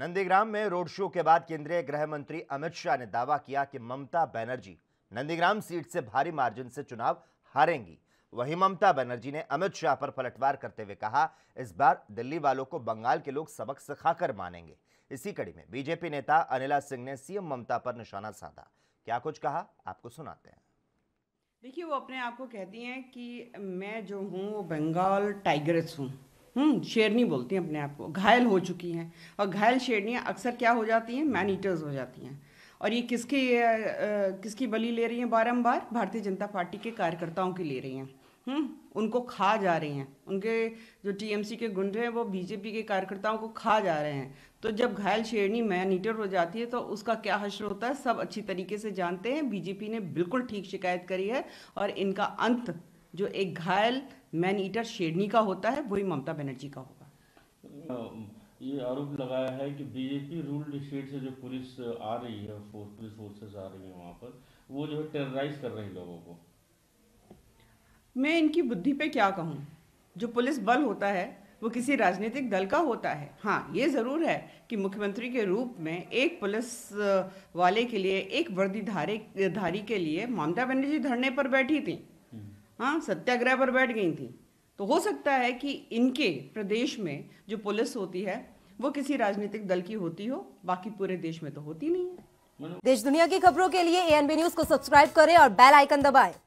नंदीग्राम में road show के बाद केंद्रीय गृह मंत्री अमित शाह ने दावा किया कि ममता बनर्जी नंदीग्राम सीट से भारी मार्जिन से चुनाव हारेंगी वहीं ममता बनर्जी ने अमित शाह पर पलटवार करते हुए कहा इस बार दिल्ली वालों को बंगाल के लोग सबक सिखाकर मानेंगे इसी कड़ी में बीजेपी नेता अनिला सिंह ने सीएम ममता पर निशाना साधा क्या कुछ कहा आपको सुनाते हैं देखिए वो अपने आप को कहती हैं कि मैं जो हूँ वो बंगाल टाइगर्स हूँ हम्म, शेरनी बोलती हैं अपने आप को घायल हो चुकी हैं और घायल शेरनियाँ अक्सर क्या हो जाती हैं ईटर्स हो जाती हैं और ये किसके किसकी बली ले रही हैं बारम्बार भारतीय जनता पार्टी के कार्यकर्ताओं की ले रही हैं हम्म, उनको खा जा रही हैं उनके जो टीएमसी के गुंडे हैं वो बीजेपी के कार्यकर्ताओं को खा जा रहे हैं तो जब घायल शेरनी मैनीटर हो जाती है तो उसका क्या हश्र होता है सब अच्छी तरीके से जानते हैं बीजेपी ने बिल्कुल ठीक शिकायत करी है और इनका अंत जो एक घायल मैन ईटर शेरनी का होता है वही ममता बनर्जी का होगा ये आरोप लगाया है कि बीजेपी रूल्ड स्टेट से जो पुलिस आ रही है फोर्स पुलिस फोर्सेस आ रही है वहाँ पर वो जो है टेरराइज कर रही लोगों को मैं इनकी बुद्धि पे क्या कहूँ जो पुलिस बल होता है वो किसी राजनीतिक दल का होता है हाँ ये ज़रूर है कि मुख्यमंत्री के रूप में एक पुलिस वाले के लिए एक वर्दी धारे धारी के लिए ममता बनर्जी धरने पर बैठी थी हाँ सत्याग्रह पर बैठ गई थी तो हो सकता है कि इनके प्रदेश में जो पुलिस होती है वो किसी राजनीतिक दल की होती हो बाकी पूरे देश में तो होती नहीं है देश दुनिया की खबरों के लिए एएनबी न्यूज को सब्सक्राइब करें और बेल आइकन दबाएं